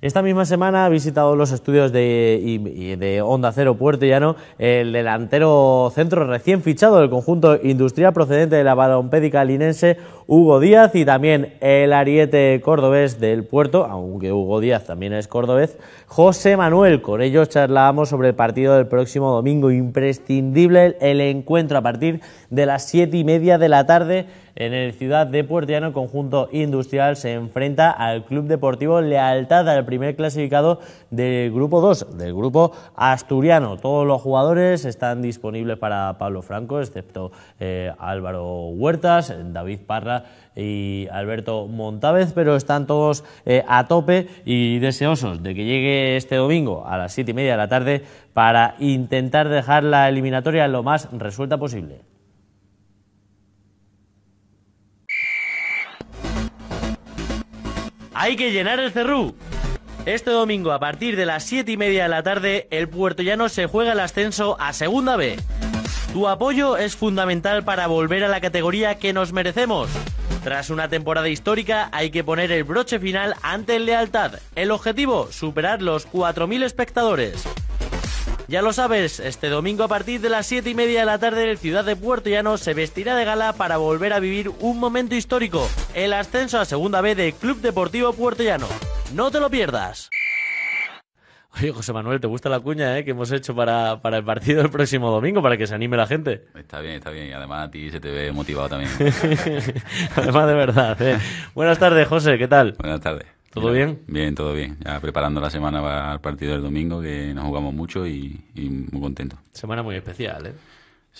Esta misma semana ha visitado los estudios de, Onda Cero Puerto Llano el delantero centro recién fichado del conjunto industrial procedente de la balompédica linense, Hugo Díaz, y también el ariete cordobés del puerto, aunque Hugo Díaz también es cordobés, José Manuel. Con ellos charlábamos sobre el partido del próximo domingo, imprescindible el encuentro a partir de las siete y media de la tarde en el Ciudad de Puertiano, conjunto industrial se enfrenta al Club Deportivo Lealtad, al primer clasificado del Grupo 2, del Grupo Asturiano. Todos los jugadores están disponibles para Pablo Franco, excepto eh, Álvaro Huertas, David Parra y Alberto Montávez, pero están todos eh, a tope y deseosos de que llegue este domingo a las siete y media de la tarde para intentar dejar la eliminatoria lo más resuelta posible. Hay que llenar el cerrú. Este domingo, a partir de las 7 y media de la tarde, el puertollano se juega el ascenso a Segunda B. Tu apoyo es fundamental para volver a la categoría que nos merecemos. Tras una temporada histórica hay que poner el broche final ante el Lealtad. El objetivo, superar los 4.000 espectadores. Ya lo sabes, este domingo a partir de las 7 y media de la tarde en el Ciudad de Puerto Llano se vestirá de gala para volver a vivir un momento histórico, el ascenso a Segunda B del Club Deportivo Puerto Llano. No te lo pierdas. Oye, José Manuel, ¿te gusta la cuña ¿eh? que hemos hecho para, para, el partido el próximo domingo, para que se anime la gente? Está bien, está bien. Y además a ti se te ve motivado también. además de verdad. ¿eh? Buenas tardes, José, ¿qué tal? Buenas tardes. ¿Todo bien? Bien, todo bien. Ya preparando la semana para el partido del domingo, que nos jugamos mucho y, muy contento. Semana muy especial, ¿eh?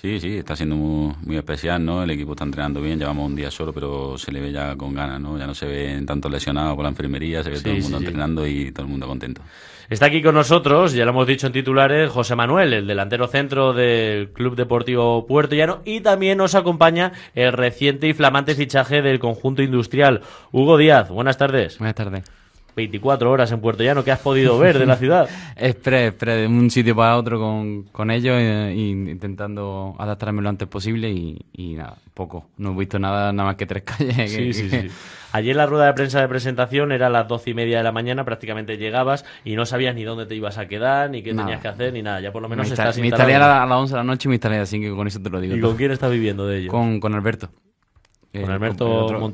Sí, sí, está siendo muy, especial, ¿no? El equipo está entrenando bien, llevamos un día solo, pero se le ve ya con ganas, ¿no? Ya no se ven tanto lesionado por la enfermería, se ve todo el mundo entrenando y todo el mundo contento. Está aquí con nosotros, ya lo hemos dicho en titulares, José Manuel, el delantero centro del Club Deportivo Puerto Llano, y también nos acompaña el reciente y flamante fichaje del conjunto industrial, Hugo Díaz. Buenas tardes. Buenas tardes. 24 horas en Puerto Llano, ¿qué has podido ver de la ciudad? express, de un sitio para otro con, ellos, eh, intentando adaptarme lo antes posible y, nada, poco. No he visto nada, nada más que tres calles. Sí, Ayer la rueda de prensa de presentación era a las doce y media de la mañana, prácticamente llegabas y no sabías ni dónde te ibas a quedar, ni qué tenías que hacer, ni nada. Ya por lo menos estás instalado. Me instalé a, las 11 de la noche y me instalé, así que con eso te lo digo. ¿Y con quién estás viviendo de ello? Con, con Alberto. Con eh, Alberto con,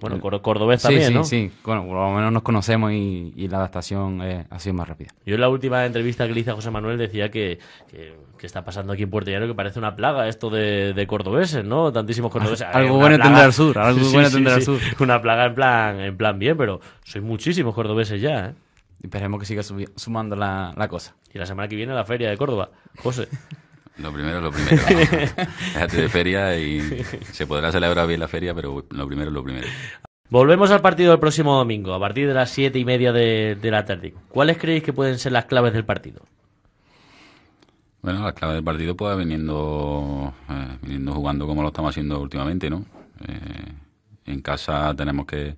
bueno, Cordobés también, sí, sí, Sí, Bueno, por lo menos nos conocemos y, la adaptación ha sido más rápida. Yo en la última entrevista que le hice a José Manuel decía que, está pasando aquí en Puerto Llano que parece una plaga esto de, de cordobeses, ¿no? Tantísimos cordobeses. algo bueno tendrá el sur, algo bueno tendrá el sur. Una plaga en plan, en plan bien, pero soy muchísimos cordobeses ya, ¿eh? Esperemos que siga sumando la, la cosa. Y la semana que viene la feria de Córdoba, José. Lo primero, es lo primero. Déjate de feria y se podrá celebrar bien la feria, pero lo primero, es lo primero. Volvemos al partido del próximo domingo, a partir de las siete y media de, la tarde. ¿Cuáles creéis que pueden ser las claves del partido? Bueno, las claves del partido pues, viniendo, eh, viniendo jugando como lo estamos haciendo últimamente, ¿no? Eh, en casa tenemos que,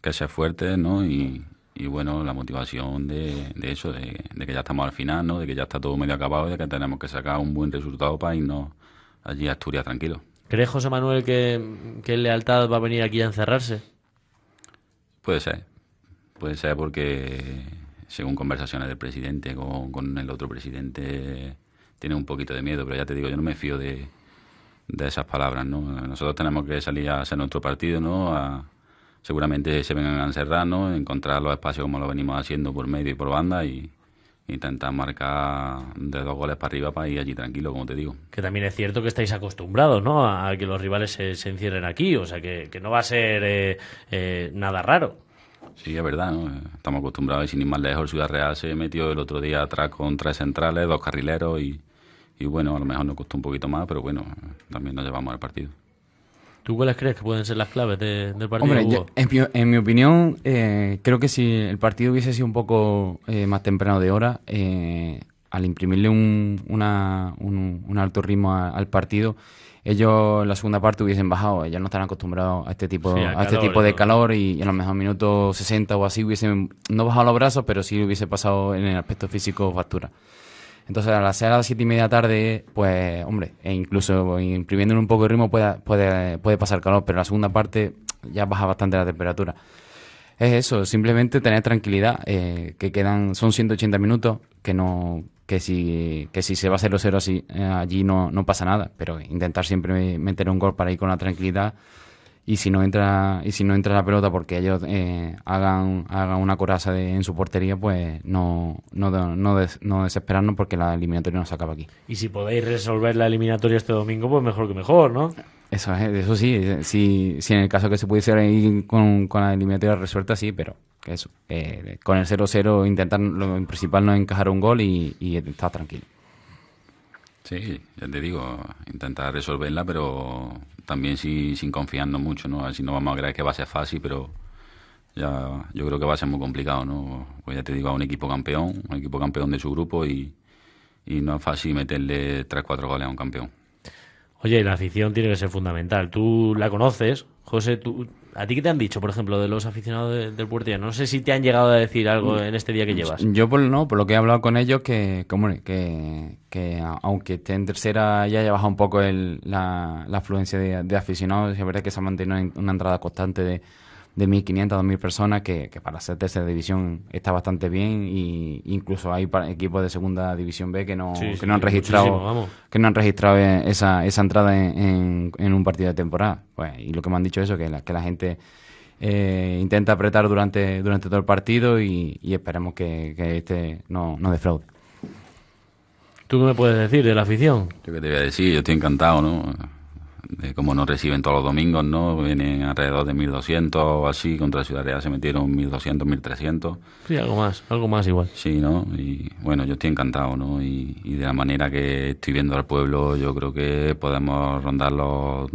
que ser fuertes, ¿no? Y, y bueno, la motivación de, de eso, de, que ya estamos al final, ¿no? De que ya está todo medio acabado y de que tenemos que sacar un buen resultado para irnos allí a Asturias tranquilo. ¿Crees, José Manuel, que, que Lealtad va a venir aquí a encerrarse? Puede ser. Puede ser porque, según conversaciones del presidente con, con el otro presidente, tiene un poquito de miedo, pero ya te digo, yo no me fío de, esas palabras, ¿no? Nosotros tenemos que salir a hacer nuestro partido, ¿no? A, seguramente se vengan a encerrar, encontrar los espacios como lo venimos haciendo por medio y por banda y intentar marcar de dos goles para arriba para ir allí tranquilo, como te digo. Que también es cierto que estáis acostumbrados, ¿no? A que los rivales se, encierren aquí, o sea que, no va a ser eh, eh, nada raro. Sí, es verdad, estamos acostumbrados y sin ir más lejos, el Ciudad Real se metió el otro día atrás con tres centrales, dos carrileros y, y bueno, a lo mejor nos costó un poquito más, pero bueno, también nos llevamos al partido. ¿Tú cuáles crees que pueden ser las claves del partido? Hombre, en, mi opinión, eh, creo que si el partido hubiese sido un poco eh, más temprano de hora, eh, al imprimirle un, una, un, alto ritmo al partido, ellos en la segunda parte hubiesen bajado. Ellos no están acostumbrados a este tipo, este tipo de calor y, en los mejor minutos 60 o así hubiesen no bajado los brazos, pero sí hubiese pasado en el aspecto físico factura. Entonces, a las 6 a las 7 y media tarde, pues, hombre, e incluso imprimiendo un poco de ritmo puede, puede, puede pasar calor, pero la segunda parte ya baja bastante la temperatura. Es eso, simplemente tener tranquilidad, eh, que quedan, son 180 minutos, que no, que si, que si se va a 0-0 así, eh, allí no, no pasa nada, pero intentar siempre meter un gol para ir con la tranquilidad y si no entra y si no entra la pelota porque ellos eh, hagan, una coraza en su portería pues no no, no, desesperarnos porque la eliminatoria no se acaba aquí y si podéis resolver la eliminatoria este domingo pues mejor que mejor no eso eso sí eh, si, si en el caso que se pudiese ir con, la eliminatoria resuelta sí pero eso eh, con el 0-0 intentar lo principal no es encajar un gol y, y estar tranquilo Sí, ya te digo, intentar resolverla, pero también sí, sin confiando mucho, ¿no? Así no vamos a creer que va a ser fácil, pero ya yo creo que va a ser muy complicado, ¿no? Pues ya te digo, a un equipo campeón, un equipo campeón de su grupo y, y no es fácil meterle 3-4 goles a un campeón. Oye, la afición tiene que ser fundamental. Tú la conoces, José, tú ¿A ti qué te han dicho, por ejemplo, de los aficionados del Puertilla? No sé si te han llegado a decir algo mm, en este día que llevas. Yo, por, no, por lo que he hablado con ellos, que, aunque esté en tercera ya haya bajado un poco la, afluencia de, aficionados, es verdad que se ha mantenido una entrada constante de de 1.500 a 2.000 personas, que, para ser tercera división está bastante bien. Y incluso hay equipos de segunda división B que no, han registrado que no han registrado e-, esa, esa entrada en, un partido de temporada. Pues, y lo que me han dicho es eso, que la, que la gente eh, intenta apretar durante, durante todo el partido y, esperemos que, este no, no defraude. ¿Tú qué me puedes decir de la afición? Yo qué te voy a decir, yo estoy encantado, ¿no? de eh, como no reciben todos los domingos, ¿no? Vienen alrededor de 1.200 o así, contra Ciudad Real se metieron 1.200, 1.300. Sí, algo más, algo más igual. Sí, ¿no? Y bueno, yo estoy encantado, ¿no? Y, de la manera que estoy viendo al pueblo, yo creo que podemos rondar los...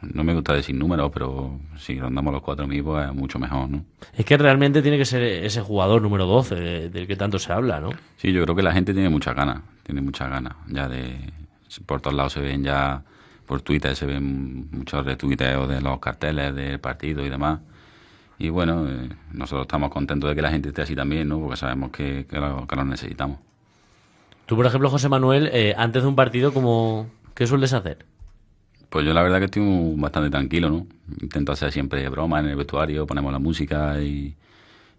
No me gusta decir números, pero si rondamos los 4.000, pues mucho mejor, ¿no? Es que realmente tiene que ser ese jugador número 12 del que tanto se habla, ¿no? Sí, yo creo que la gente tiene mucha ganas, tiene mucha ganas ya de... Por todos lados se ven ya por Twitter se ven muchos retuiteos de los carteles del partido y demás. Y bueno, eh, nosotros estamos contentos de que la gente esté así también, ¿no? Porque sabemos que, que, lo, necesitamos. Tú, por ejemplo, José Manuel, eh, antes de un partido, como ¿qué sueles hacer? Pues yo la verdad que estoy bastante tranquilo, ¿no? Intento hacer siempre bromas en el vestuario, ponemos la música y,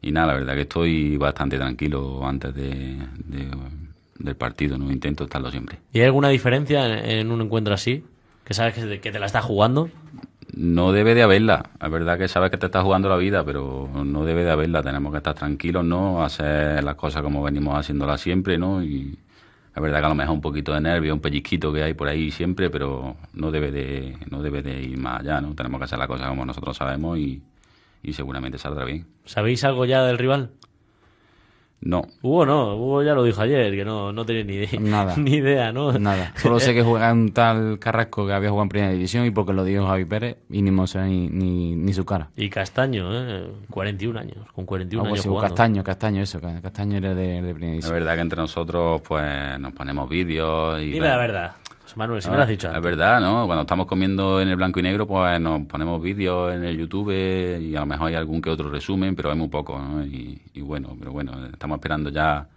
y nada, la verdad que estoy bastante tranquilo antes del partido, ¿no? Intento estarlo siempre. ¿Y hay alguna diferencia en un encuentro así? sabes que te, la estás jugando? No debe de haberla. Es verdad que sabes que te estás jugando la vida, pero no debe de haberla. Tenemos que estar tranquilos, ¿no? Hacer las cosas como venimos haciéndolas siempre, ¿no? Y es verdad que a lo mejor un poquito de nervio, un pellizquito que hay por ahí siempre, pero no debe de, no debe de ir más allá, ¿no? Tenemos que hacer las cosas como nosotros sabemos y seguramente saldrá bien. ¿Sabéis algo ya del rival? No. Hugo no, Hugo ya lo dijo ayer, que no, no tenía ni idea. Nada. ni idea, ¿no? Nada. Solo sé que juega un tal Carrasco que había jugado en primera división y porque lo dijo Javi Pérez y ni, ni, ni, ni su cara. Y Castaño, ¿eh? 41 años, con 41 años. Castaño, Castaño, eso, Castaño era de, primera división. La verdad que entre nosotros pues nos ponemos vídeos y... Dime la verdad. Manuel, me lo ah, has dicho Es verdad, ¿no? Cuando estamos comiendo en el blanco y negro, pues eh, nos ponemos vídeos en el YouTube y a lo mejor hay algún que otro resumen, pero hay muy poco, ¿no? Y, bueno, pero bueno, estamos esperando ya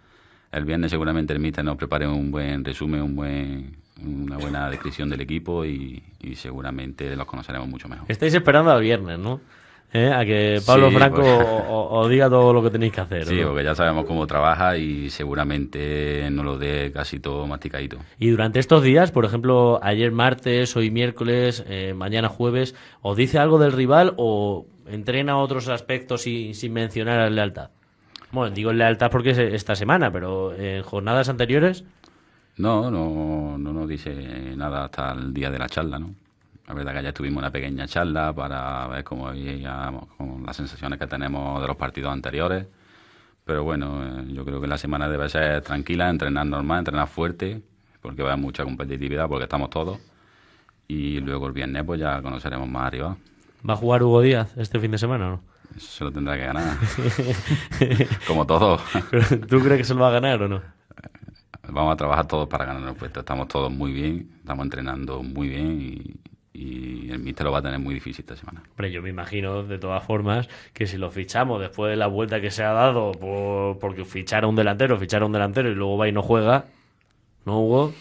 el viernes seguramente el míster nos prepare un buen resumen, un buen, una buena descripción del equipo y seguramente los conoceremos mucho mejor. Estáis esperando al viernes, ¿no? ¿Eh? a que Pablo pues. Franco os, diga todo lo que tenéis que hacer. Sí, porque ya sabemos cómo trabaja y seguramente no lo dé casi todo masticadito. Y durante estos días, por ejemplo, ayer martes, hoy miércoles, eh, mañana jueves, ¿os dice algo del rival o entrena otros aspectos sin, sin mencionar la lealtad? Bueno, digo lealtad porque es esta semana, pero en jornadas anteriores. No, no, no nos dice nada hasta el día de la charla, ¿no? la verdad que ya tuvimos una pequeña charla para ver cómo llegamos con las sensaciones que tenemos de los partidos anteriores. Pero bueno, eh, yo creo que la semana debe ser tranquila, entrenar normal, entrenar fuerte, porque va a haber mucha competitividad, porque estamos todos. Y luego el viernes pues ya conoceremos más arriba. ¿Va a jugar Hugo Díaz este fin de semana o no? se lo tendrá que ganar. Como todos. ¿Tú crees que se lo va a ganar o no? Vamos a trabajar todos para ganar el puesto. Estamos todos muy bien, estamos entrenando muy bien y y el Mister lo va a tener muy difícil esta semana. pero yo me imagino, de todas formas, que si lo fichamos después de la vuelta que se ha dado, porque fichar un delantero, fichar un delantero y luego va y no juega, ¿no, hubo.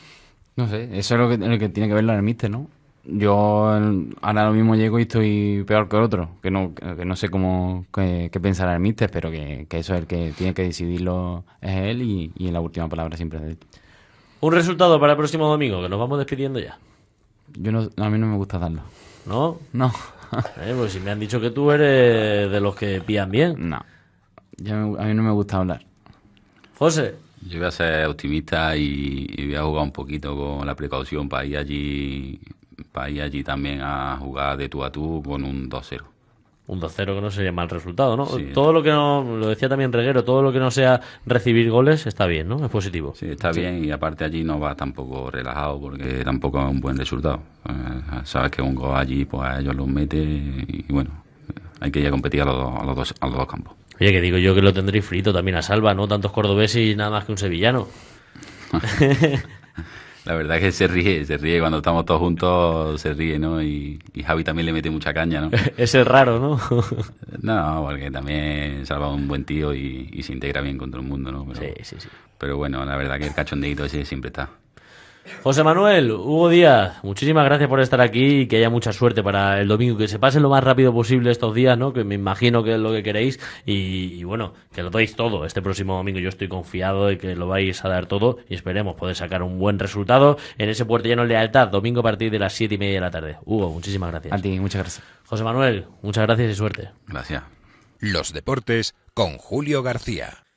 No sé, eso es lo que, que tiene que ver el Mister, ¿no? Yo ahora lo mismo llego y estoy peor que otro, que no, que no sé cómo qué, pensará el Mister, pero que, eso es el que tiene que decidirlo es él y, y la última palabra siempre es él. Un resultado para el próximo domingo, que nos vamos despidiendo ya. Yo no, a mí no me gusta darlo. ¿No? No. Eh, pues si me han dicho que tú eres de los que pían bien. No. a mí no me gusta hablar. José. Yo voy a ser optimista y, voy a jugar un poquito con la precaución para ir allí, para ir allí también a jugar de tú a tú con un 2-0 un 2-0 que no sería mal resultado, ¿no? Todo lo que no, lo decía también Reguero, todo lo que no sea recibir goles está bien, ¿no? Es positivo. Sí, está bien y aparte allí no va tampoco relajado porque tampoco es un buen resultado. Eh, sabes que un gol allí, pues a ellos los mete y bueno, hay que ir a competir a los, dos, a los dos, a dos campos. Oye, que digo yo que lo tendréis frito también a salva, ¿no? Tantos cordobeses y nada más que un sevillano. La verdad que se ríe, se ríe. Cuando estamos todos juntos, se ríe, ¿no? Y, Javi también le mete mucha caña, ¿no? es raro, ¿no? no, porque también Salva un buen tío y, se integra bien con todo el mundo, ¿no? Pero, sí, sí, sí. Pero bueno, la verdad que el cachondeito ese siempre está. José Manuel, Hugo Díaz, muchísimas gracias por estar aquí y que haya mucha suerte para el domingo, que se pase lo más rápido posible estos días, ¿no? Que me imagino que es lo que queréis y, bueno, que lo deis todo este próximo domingo. Yo estoy confiado de que lo vais a dar todo y esperemos poder sacar un buen resultado en ese Puerto de Lealtad, domingo a partir de las siete y media de la tarde. Hugo, muchísimas gracias. A ti, muchas gracias. José Manuel, muchas gracias y suerte. Gracias. Los deportes con Julio García.